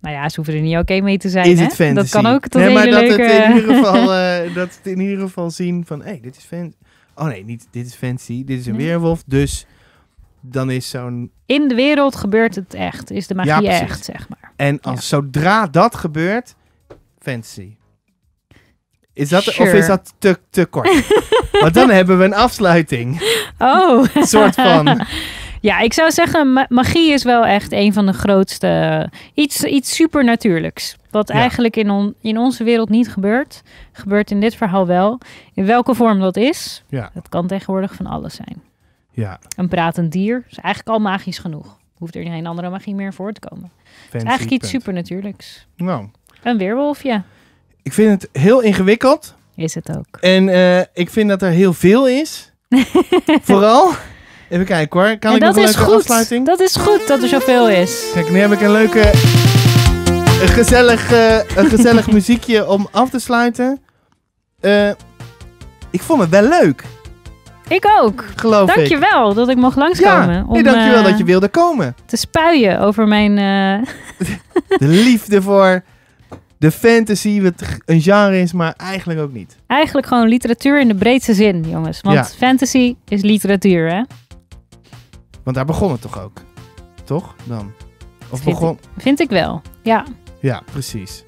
nou ja, ze hoeven er niet oké mee te zijn. Is het fantasy? Dat kan ook tot nee, maar dat leuke... het in ieder geval eh, dat het in ieder geval zien van, hé, hey, dit is fantasy. Oh nee, niet dit is fantasy, dit is een weerwolf, dus dan is zo'n... In de wereld gebeurt het echt, is de magie echt, zeg maar. En als, zodra dat gebeurt, fantasy. Is dat, Of is dat te, te kort? Want dan hebben we een afsluiting. Oh. een soort van... Ja, ik zou zeggen, magie is wel echt een van de grootste. Iets, iets supernatuurlijks. Wat eigenlijk in, on, in onze wereld niet gebeurt. Gebeurt in dit verhaal wel. In welke vorm dat is, ja. dat kan tegenwoordig van alles zijn. Ja. Een pratend dier is eigenlijk al magisch genoeg. Hoeft er geen andere magie meer voor te komen. Het is eigenlijk iets supernatuurlijks. Nou. Een weerwolf, ja. Ik vind het heel ingewikkeld. Is het ook. En eh, ik vind dat er heel veel is. Vooral. Even kijken hoor. Kan ik nog een leuke goed. afsluiting? Dat is goed dat er zoveel is. Kijk, nu heb ik een leuke... Een gezellig, eh, een gezellig muziekje om af te sluiten. Eh, ik vond het wel leuk. Ik ook. Geloof dankjewel ik. Dankjewel dat ik mocht langskomen. Ja, om, dankjewel dat eh, je wilde komen. Te spuien over mijn... de liefde voor de fantasy, wat een genre is, maar eigenlijk ook niet. Eigenlijk gewoon literatuur in de breedste zin, jongens. Want fantasy is literatuur, hè? Want daar begon het toch ook? Toch dan? Of vind begon... Ik, vind ik wel, ja. Ja, precies.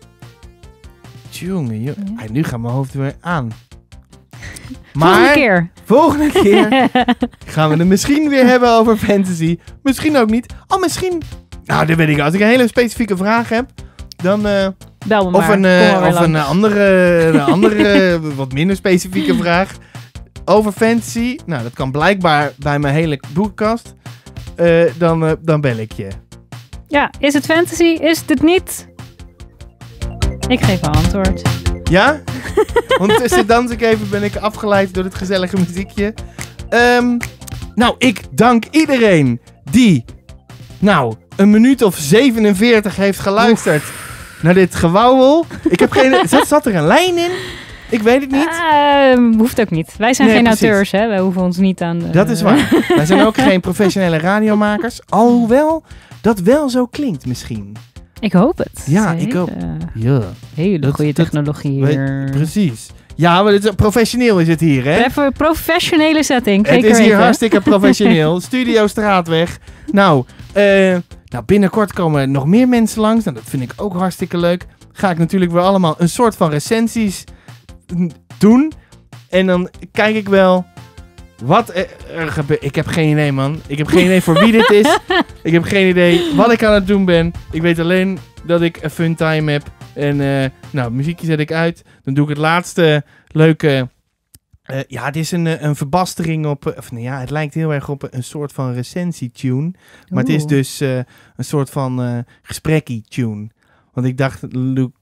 Jongen, nu gaat mijn hoofd weer aan. Maar volgende keer, volgende keer gaan we het misschien weer hebben over fantasy. Misschien ook niet. Al oh, misschien... Nou, dat weet ik. Als ik een hele specifieke vraag heb, dan... Uh, Bel me of maar. Een, eh, of een andere, een andere wat minder specifieke vraag over fantasy. Nou, dat kan blijkbaar bij mijn hele boekkast. Eh, dan, eh, dan bel ik je. Ja, is het fantasy? Is dit niet? Ik geef een antwoord. Ja? Ondertussen dans ik even, ben ik afgeleid door het gezellige muziekje. Ehm, nou, ik dank iedereen die, nou, een minuut of 47 heeft geluisterd naar dit gewauwel. Ik heb geen... zat, zat er een lijn in? Ik weet het niet. Uh, hoeft ook niet. Wij zijn geen auteurs, hè? Wij hoeven ons niet aan. Dat is waar. Wij zijn ook geen professionele radiomakers. Alhoewel dat wel zo klinkt misschien. Ik hoop het. Ja, ik hoop. Ja. Hele goede technologie hier. precies. Ja, maar het is, professioneel is het hier, hè? Even professionele setting. Het is hier hartstikke professioneel. Studio Straatweg. Nou, eh, nou, binnenkort komen nog meer mensen langs. Nou, dat vind ik ook hartstikke leuk. Ga ik natuurlijk weer allemaal een soort van recensies doen. En dan kijk ik wel wat er gebeurt. Ik heb geen idee, man. Ik heb geen idee voor wie dit is. Ik heb geen idee wat ik aan het doen ben. Ik weet alleen dat ik een fun time heb. En eh, nou, muziekje zet ik uit. Dan doe ik het laatste leuke... Eh, ja, het is een, eh, een verbastering op... Of, nou ja, het lijkt heel erg op een soort van recensietune. Maar het is dus een soort van gesprekkie-tune. Want ik dacht, Luke